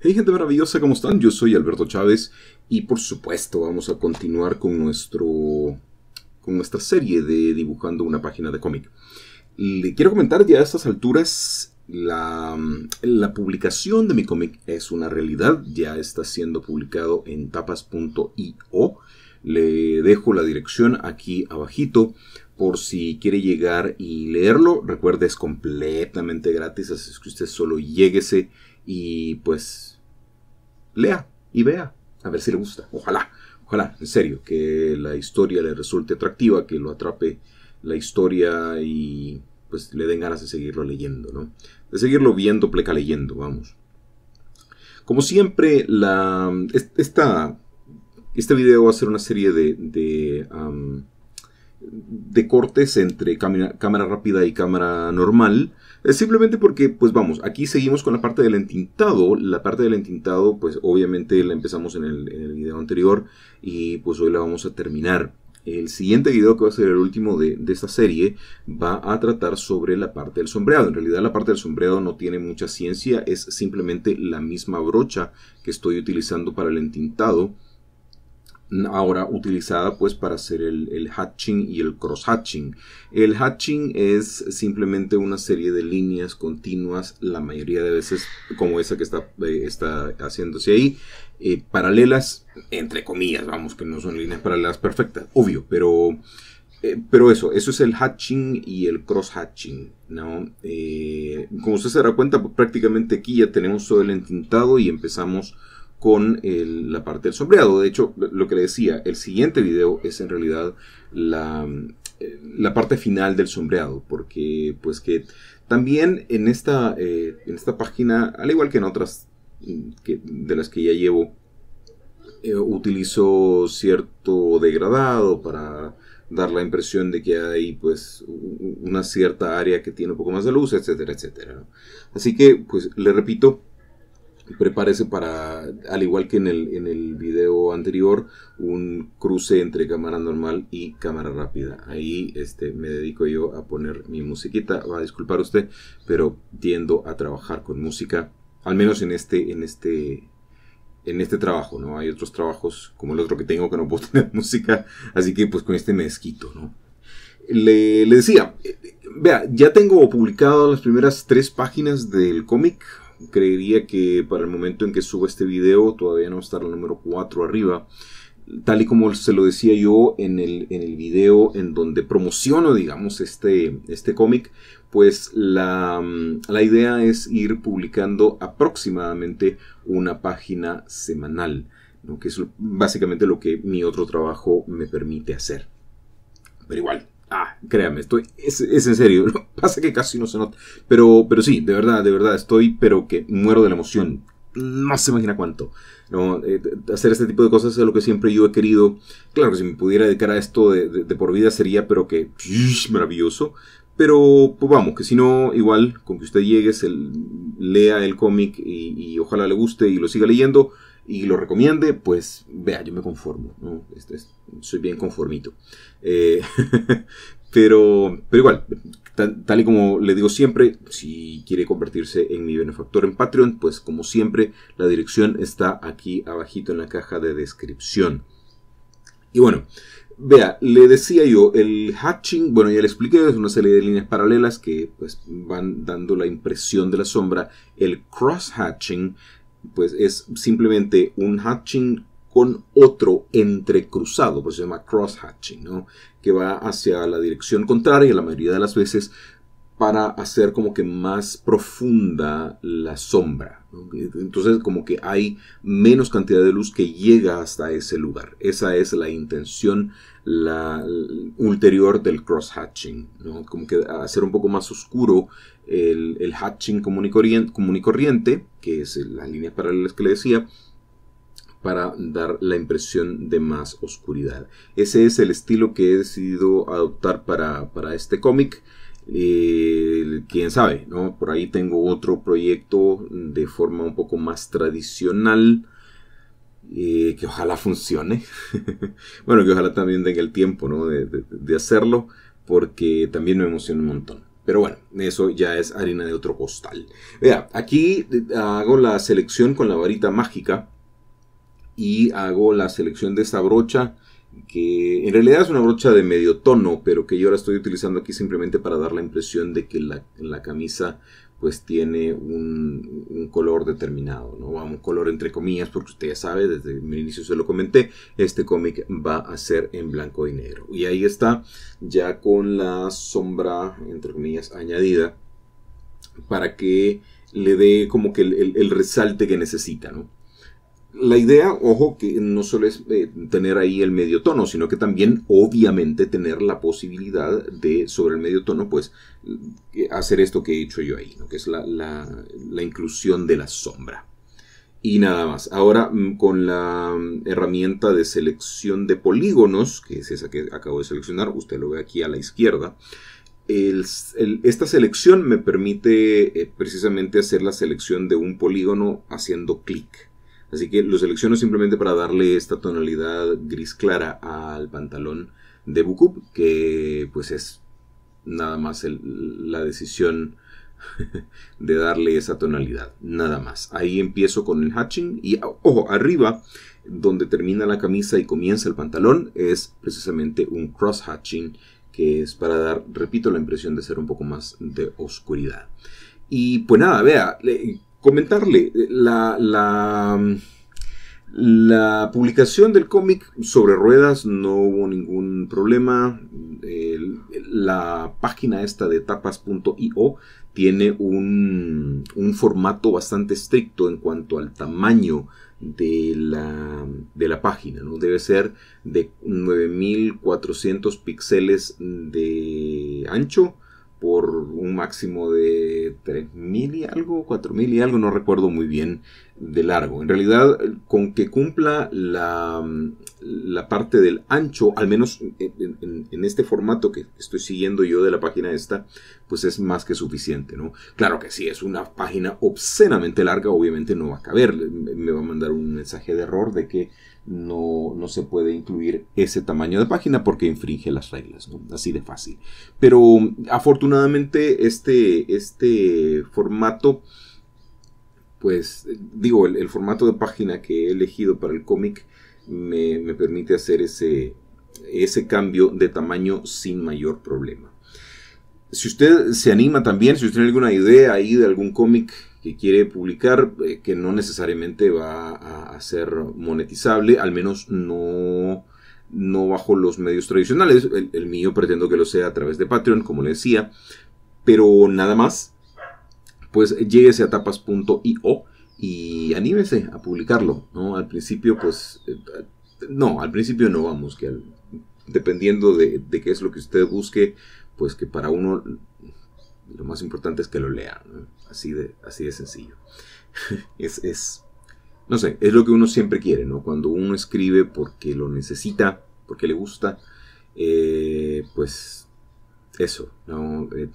Hey gente maravillosa, ¿cómo están? Yo soy Alberto Chávez y por supuesto vamos a continuar con nuestro con nuestra serie de dibujando una página de cómic. Le quiero comentar ya a estas alturas la, la publicación de mi cómic es una realidad, ya está siendo publicado en tapas.io. Le dejo la dirección aquí abajito por si quiere llegar y leerlo. Recuerde, es completamente gratis, así es que usted solo lléguese y pues lea y vea, a ver si le gusta. Ojalá, ojalá, en serio, que la historia le resulte atractiva, que lo atrape la historia y pues le den ganas de seguirlo leyendo, ¿no? De seguirlo viendo, pleca leyendo, vamos. Como siempre, la, esta, este video va a ser una serie de, de de cortes entre cámara, rápida y cámara normal. Simplemente porque, pues vamos, aquí seguimos con la parte del entintado. La parte del entintado, pues obviamente la empezamos en el, video anterior y pues hoy la vamos a terminar. El siguiente video que va a ser el último de, de, esta serie va a tratar sobre la parte del sombreado. En realidad la parte del sombreado no tiene mucha ciencia, es simplemente la misma brocha que estoy utilizando para el entintado ahora utilizada pues para hacer el, hatching y el cross hatching. El hatching es simplemente una serie de líneas continuas, la mayoría de veces como esa que está, eh, está haciéndose ahí, eh, paralelas, entre comillas, vamos, que no son líneas paralelas perfectas, obvio, pero, eh, pero eso, eso es el hatching y el cross hatching, ¿no? como usted se dará cuenta, prácticamente aquí ya tenemos todo el entintado y empezamos con la parte del sombreado. De hecho, lo que le decía, el siguiente video es en realidad la, eh, parte final del sombreado, porque pues que también en esta, eh, en esta página, al igual que en otras mm, que, de las que ya llevo, eh, utilizo cierto degradado para dar la impresión de que hay pues una cierta área que tiene un poco más de luz, etcétera, etcétera. Así que pues le repito, prepárese para, al igual que en el, en el video anterior, un cruce entre cámara normal y cámara rápida. Ahí este, me dedico yo a poner mi musiquita. Va a disculpar usted, pero tiendo a trabajar con música, al menos en este, en este, en este trabajo, ¿no? Hay otros trabajos, como el otro que tengo, que no puedo tener música, así que pues con este me desquito, ¿no? Le, le decía, eh, vea, ya tengo publicado las primeras tres páginas del cómic, creería que para el momento en que subo este video todavía no estar el número 4 arriba. Tal y como se lo decía yo en el, video en donde promociono, digamos, este, este cómic, pues la, idea es ir publicando aproximadamente una página semanal, que es básicamente lo que mi otro trabajo me permite hacer. Pero igual, Ah, créame estoy, es, es, en serio, pasa que casi no se nota. Pero, pero sí, de verdad, de verdad, estoy, pero que muero de la emoción. No se imagina cuánto. ¿no? Eh, hacer este tipo de cosas es lo que siempre yo he querido. Claro que si me pudiera dedicar a esto de, por vida sería, pero que maravilloso. Pero, pues vamos, que si no, igual, con que usted llegue, se lea el cómic y, y ojalá le guste y lo siga leyendo, y lo recomiende, pues vea, yo me conformo, este, soy bien conformito. Eh, pero, pero igual, tal, y como le digo siempre, si quiere convertirse en mi benefactor en Patreon, pues como siempre, la dirección está aquí abajito en la caja de descripción. Y bueno, vea, le decía yo, el hatching, bueno ya le expliqué, es una serie de líneas paralelas que pues van dando la impresión de la sombra. El cross hatching pues es simplemente un hatching con otro entrecruzado, por se llama cross hatching, que va hacia la dirección contraria la mayoría de las veces para hacer como que más profunda la sombra. Entonces como que hay menos cantidad de luz que llega hasta ese lugar. Esa es la intención la, ulterior del cross hatching, como que hacer un poco más oscuro el, hatching común y, corriente, que es las líneas paralelas que le decía, para dar la impresión de más oscuridad. Ese es el estilo que he decidido adoptar para, este cómic. Eh, quién sabe, Por ahí tengo otro proyecto de forma un poco más tradicional. Eh, que ojalá funcione. bueno, que ojalá también tenga el tiempo de hacerlo. Porque también me emociona un montón. Pero bueno, eso ya es harina de otro costal. Vea, aquí eh, hago la selección con la varita mágica y hago la selección de esta brocha que en realidad es una brocha de medio tono, pero que yo ahora estoy utilizando aquí simplemente para dar la impresión de que la, la camisa pues tiene un, color determinado, ¿no? Un color entre comillas, porque usted ya sabe, desde mi inicio se lo comenté, este cómic va a ser en blanco y negro. Y ahí está, ya con la sombra, entre comillas, añadida, para que le dé como que el, el resalte que necesita, ¿no? La idea, ojo, que no solo es eh, tener ahí el medio tono, sino que también obviamente tener la posibilidad de, sobre el medio tono, pues eh, hacer esto que he hecho yo ahí, que es la, inclusión de la sombra. Y nada más. Ahora mm, con la mm, herramienta de selección de polígonos, que es esa que acabo de seleccionar, usted lo ve aquí a la izquierda, esta selección me permite eh, precisamente hacer la selección de un polígono haciendo clic. Así que lo selecciono simplemente para darle esta tonalidad gris clara al pantalón de Bukub, que pues es nada más la decisión de darle esa tonalidad, nada más. Ahí empiezo con el hatching y ojo, arriba donde termina la camisa y comienza el pantalón es precisamente un cross hatching que es para dar, repito, la impresión de ser un poco más de oscuridad. Y pues nada, vea, comentarle, eh, la, mm, la, publicación del cómic sobre ruedas no hubo ningún problema. la página esta de tapas.io tiene un, formato bastante estricto en cuanto al tamaño de la, página. ¿no? Debe ser de 9400 píxeles de ancho por un máximo de 3.000 y algo, 4.000 y algo, no recuerdo muy bien, de largo. En realidad, con que cumpla la, la parte del ancho, al menos en, este formato que estoy siguiendo yo de la página esta, pues es más que suficiente, ¿no? Claro que sí, es una página obscenamente larga, obviamente no va a caber, me va a mandar un mensaje de error de que no, se puede incluir ese tamaño de página porque infringe las reglas, así de fácil. Pero mm, afortunadamente este, este formato, pues digo, el, formato de página que he elegido para el cómic me, permite hacer ese, ese cambio de tamaño sin mayor problema. Si usted se anima también, si usted tiene alguna idea ahí de algún cómic que quiere publicar, eh, que no necesariamente va a, ser monetizable, al menos no, no bajo los medios tradicionales. El, mío pretendo que lo sea a través de Patreon, como le decía, pero nada más, pues lléguese a tapas.io y anímese a publicarlo, Al principio, pues, eh, no, al principio no vamos, que dependiendo de, qué es lo que usted busque, pues que para uno lo más importante es que lo lea así de, así de sencillo. es, no sé, es lo que uno siempre quiere, ¿no? Cuando uno escribe porque lo necesita, porque le gusta, eh, pues eso, ¿no? Eh,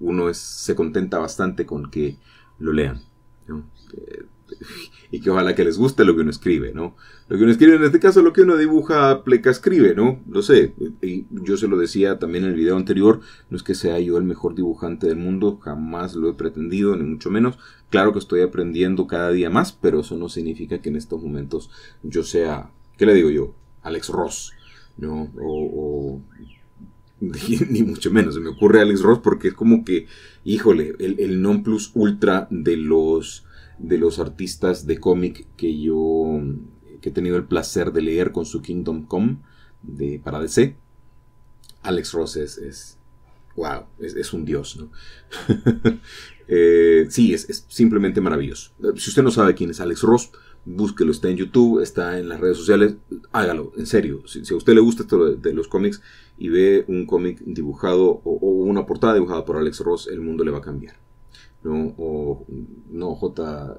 uno es, se contenta bastante con que lo lean, ¿no? Eh, y que ojalá que les guste lo que uno escribe, ¿no? Lo que uno escribe, en este caso, lo que uno dibuja, pleca escribe, ¿no? Lo sé, y yo se lo decía también en el video anterior, no es que sea yo el mejor dibujante del mundo, jamás lo he pretendido, ni mucho menos. Claro que estoy aprendiendo cada día más, pero eso no significa que en estos momentos yo sea, ¿qué le digo yo? Alex Ross, ¿no? o, ni mucho menos. Se me ocurre Alex Ross porque es como que, híjole, el non plus ultra de los de los artistas de cómic que yo que he tenido el placer de leer con su Kingdom Come de, para DC. Alex Ross es, wow, es, un dios, ¿no? Eh, sí, es, simplemente maravilloso. Si usted no sabe quién es Alex Ross, búsquelo, está en YouTube, está en las redes sociales, hágalo, en serio. Si, a usted le gusta esto de, los cómics y ve un cómic dibujado o una portada dibujada por Alex Ross, el mundo le va a cambiar. ¿no? O, no, J.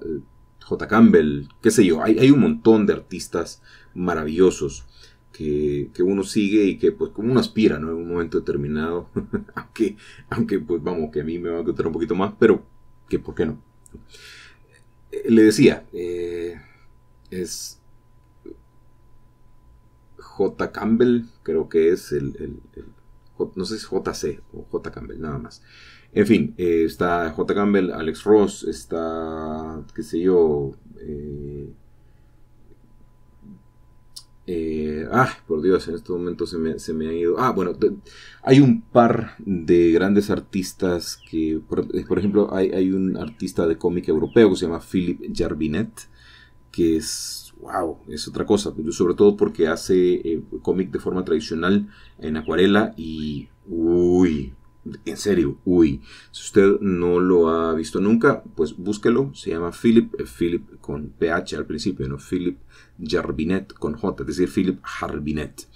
J. Campbell, qué sé yo, hay, un montón de artistas maravillosos que, uno sigue y que pues como uno aspira, En un momento determinado, aunque, aunque pues vamos, que a mí me va a gustar un poquito más, pero que por qué no. Eh, le decía, eh, es J. Campbell, creo que es el, el no sé si es JC o J. Campbell, nada más. En fin, eh, está J. Campbell, Alex Ross, está, qué sé yo, eh, eh, ah, por Dios, en este momento se me, ha ido. Ah, bueno, hay un par de grandes artistas que, por, ejemplo, hay, un artista de cómic europeo que se llama Philip Jarbinet, que es, wow, es otra cosa, sobre todo porque hace cómic de forma tradicional en acuarela y, uy, en serio, uy, si usted no lo ha visto nunca, pues búsquelo, se llama Philip, eh, Philip con PH al principio, ¿no? Philip Jarbinet con J, es decir, Philip Jarbinet.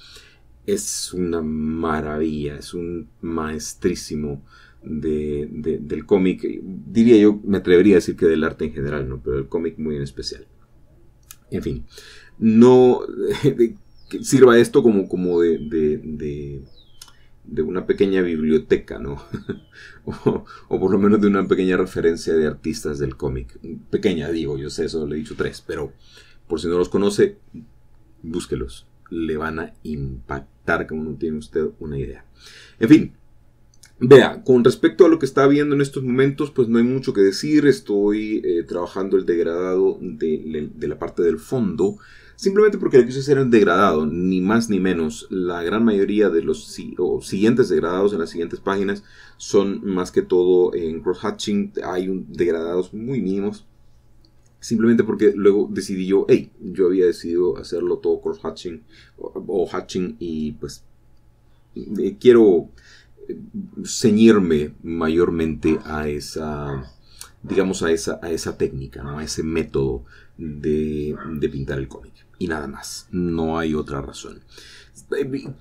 Es una maravilla, es un maestrísimo del cómic, diría yo, me atrevería a decir que del arte en general, ¿no? Pero el cómic muy en especial. En fin, no sirva esto como, como de de una pequeña biblioteca, ¿no? o, por lo menos de una pequeña referencia de artistas del cómic. Pequeña, digo, yo sé, eso, le he dicho tres, pero por si no los conoce, búsquelos. Le van a impactar como no tiene usted una idea. En fin, Vea, con respecto a lo que está viendo en estos momentos, pues no hay mucho que decir. Estoy eh, trabajando el degradado de, la parte del fondo simplemente porque quiso hacer el degradado, ni más ni menos. La gran mayoría de los o siguientes degradados en las siguientes páginas son más que todo en cross-hatching. hay un, degradados muy mínimos. Simplemente porque luego decidí yo, hey, yo había decidido hacerlo todo cross o, o hatching y pues eh, quiero eh, ceñirme mayormente a esa digamos a esa, a esa técnica, a ese método de, pintar el cómic. Y nada más, no hay otra razón.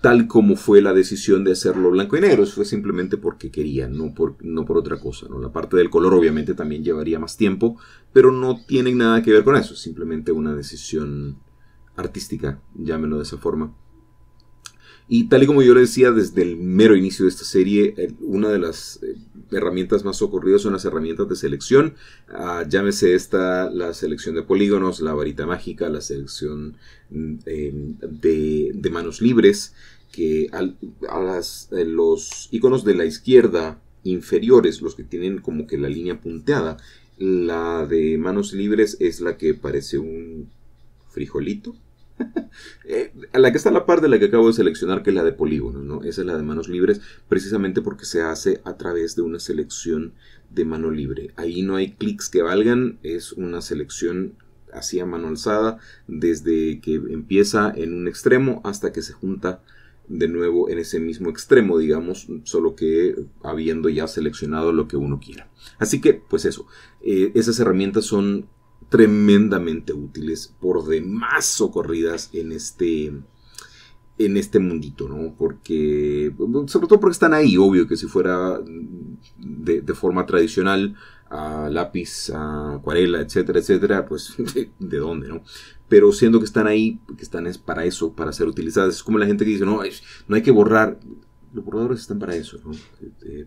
Tal como fue la decisión de hacerlo blanco y negro, fue simplemente porque quería, no por, no por otra cosa. ¿no? La parte del color obviamente también llevaría más tiempo, pero no tiene nada que ver con eso, simplemente una decisión artística, llámelo de esa forma. Y tal y como yo le decía desde el mero inicio de esta serie, una de las eh, herramientas más ocurridas son las herramientas de selección. Ah, llámese esta la selección de polígonos, la varita mágica, la selección mm, em, de, manos libres, que a eh, los iconos de la izquierda inferiores, los que tienen como que la línea punteada, la de manos libres es la que parece un frijolito Eh, la que está a la par de la que acabo de seleccionar, que es la de polígonos, ¿no? Esa es la de manos libres, precisamente porque se hace a través de una selección de mano libre. Ahí no hay clics que valgan, es una selección así a mano alzada, desde que empieza en un extremo hasta que se junta de nuevo en ese mismo extremo, digamos, solo que habiendo ya seleccionado lo que uno quiera. Así que, pues eso, eh, esas herramientas son tremendamente útiles, por demás socorridas en este, en este mundito, ¿no? Porque, sobre todo porque están ahí, obvio que si fuera de, forma tradicional, a lápiz, a acuarela, etcétera, etcétera, pues de, dónde, ¿no? Pero siendo que están ahí, que están es para eso, para ser utilizadas, es como la gente que dice, no, no hay que borrar, los borradores están para eso, ¿no? Eh, eh,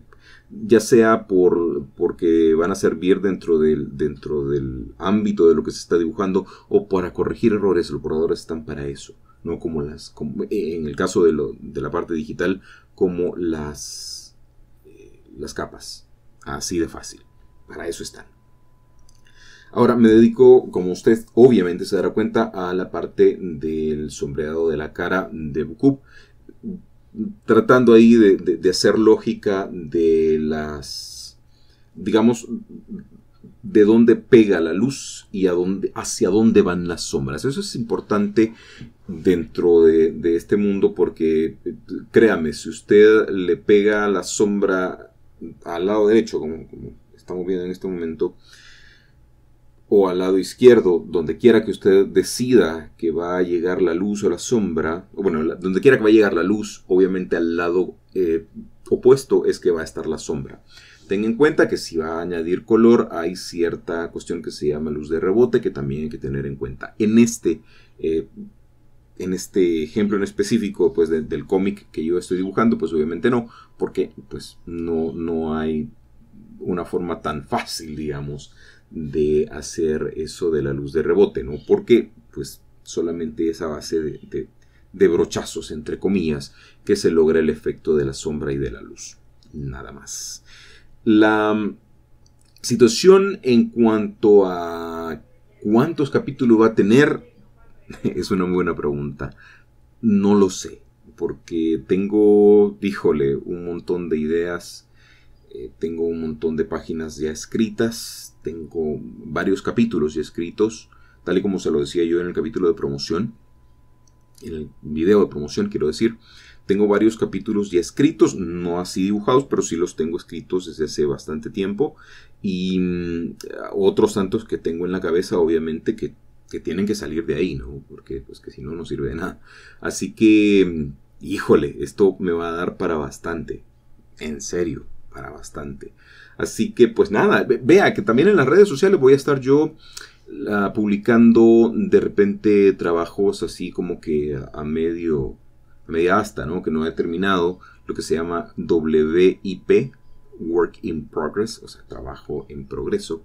ya sea por, porque van a servir dentro del, dentro del ámbito de lo que se está dibujando o para corregir errores, los borradores están para eso, no como las, como, en el caso de, la parte digital, como las, eh, las capas, así de fácil, para eso están. Ahora me dedico, como usted obviamente se dará cuenta, a la parte del sombreado de la cara de Bukub tratando ahí de, hacer lógica de las, digamos, de dónde pega la luz y a dónde, hacia dónde van las sombras. Eso es importante dentro de, este mundo porque créame, si usted le pega la sombra al lado derecho, como estamos viendo en este momento, o al lado izquierdo, donde quiera que usted decida que va a llegar la luz o la sombra, bueno, donde quiera que va a llegar la luz, obviamente al lado eh, opuesto es que va a estar la sombra. Ten en cuenta que si va a añadir color hay cierta cuestión que se llama luz de rebote que también hay que tener en cuenta. En este, eh, en este ejemplo en específico pues del cómic que yo estoy dibujando, pues obviamente no, porque pues no, no hay una forma tan fácil, digamos, de hacer eso de la luz de rebote, ¿no? Porque pues solamente esa base de, brochazos, entre comillas, que se logra el efecto de la sombra y de la luz. Nada más. La mm, situación en cuanto a cuántos capítulos va a tener es una buena pregunta. No lo sé, porque tengo, díjole, un montón de ideas, eh, tengo un montón de páginas ya escritas, tengo varios capítulos y escritos, tal y como se lo decía yo en el capítulo de promoción, en el video de promoción quiero decir, tengo varios capítulos ya escritos, no así dibujados, pero sí los tengo escritos desde hace bastante tiempo. Y mm, otros tantos que tengo en la cabeza, obviamente, que, que tienen que salir de ahí, ¿no? Porque pues que si no, no sirve de nada. Así que, mm, híjole, esto me va a dar para bastante. En serio bastante. Así que pues nada, vea que también en las redes sociales voy a estar yo ah, publicando de repente trabajos así como que a medio, a media hasta ¿no? Que no he terminado, lo que se llama WIP, Work in Progress, o sea, trabajo en progreso.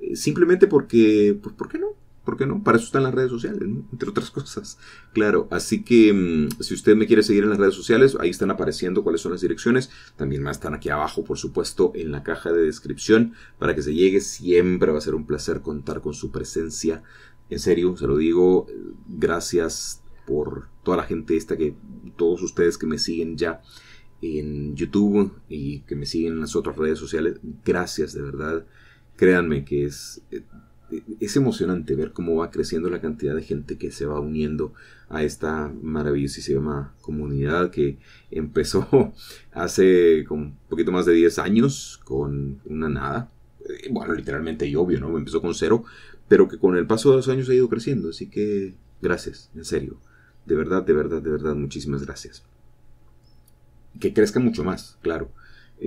Eh, simplemente porque, pues, ¿por qué no? ¿Por qué no? Para eso están las redes sociales, entre otras cosas. Claro, así que mm, si usted me quiere seguir en las redes sociales, ahí están apareciendo cuáles son las direcciones. También más están aquí abajo, por supuesto, en la caja de descripción para que se llegue. Siempre va a ser un placer contar con su presencia. En serio, se lo digo, eh, gracias por toda la gente esta que, todos ustedes que me siguen ya en YouTube y que me siguen en las otras redes sociales. Gracias, de verdad. Créanme que es... Eh, es emocionante ver cómo va creciendo la cantidad de gente que se va uniendo a esta maravillosísima comunidad que empezó hace un poquito más de 10 años con una nada. Eh, bueno, literalmente y obvio, ¿no? Empezó con cero, pero que con el paso de los años ha ido creciendo. Así que gracias, en serio. De verdad, de verdad, de verdad, muchísimas gracias. Que crezca mucho más, claro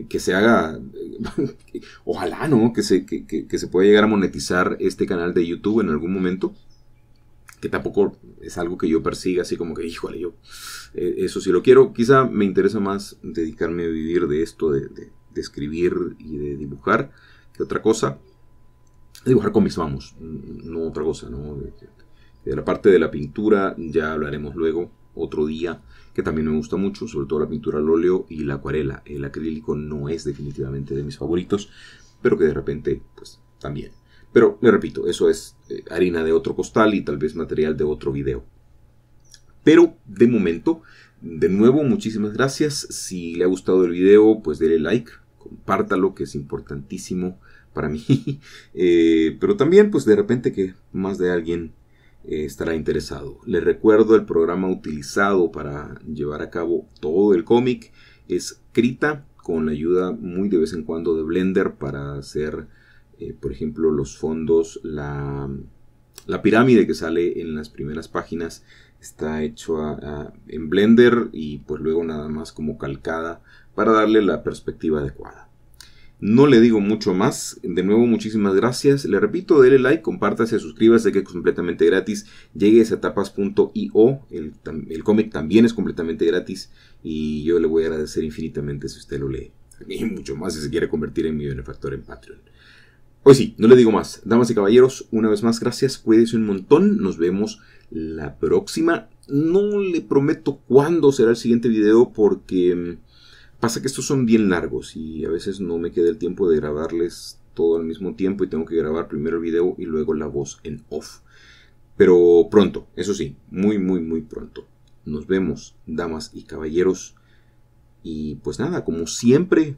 que se haga, ojalá, ¿no? Que se, que, se pueda llegar a monetizar este canal de YouTube en algún momento. Que tampoco es algo que yo persiga, así como que, híjole, yo, eh, eso si lo quiero. Quizá me interesa más dedicarme a vivir de esto, de, escribir y de dibujar, que otra cosa. Dibujar con mis vamos, no otra cosa, ¿no? de la parte de la pintura ya hablaremos luego, otro día que también me gusta mucho, sobre todo la pintura al óleo y la acuarela. El acrílico no es definitivamente de mis favoritos, pero que de repente, pues también. Pero le repito, eso es eh, harina de otro costal y tal vez material de otro video. Pero de momento, de nuevo, muchísimas gracias. Si le ha gustado el video, pues dele like, compártalo, que es importantísimo para mí. Eh, pero también, pues de repente que más de alguien eh, estará interesado. Les recuerdo el programa utilizado para llevar a cabo todo el cómic es Krita con la ayuda muy de vez en cuando de Blender para hacer eh, por ejemplo los fondos la, pirámide que sale en las primeras páginas está hecho en Blender y pues luego nada más como calcada para darle la perspectiva adecuada. No le digo mucho más. De nuevo, muchísimas gracias. Le repito, dele like, compártase, suscríbase, que es completamente gratis. Llegue a tapas.io. El, el cómic también es completamente gratis. Y yo le voy a agradecer infinitamente si usted lo lee. mí mucho más si se quiere convertir en mi benefactor en Patreon. Hoy sí, no le digo más. Damas y caballeros, una vez más, gracias. Cuídense un montón. Nos vemos la próxima. No le prometo cuándo será el siguiente video porque mm, Pasa que estos son bien largos y a veces no me queda el tiempo de grabarles todo al mismo tiempo y tengo que grabar primero el video y luego la voz en off. Pero pronto, eso sí, muy, muy, muy pronto. Nos vemos, damas y caballeros. Y pues nada, como siempre,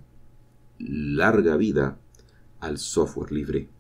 larga vida al software libre.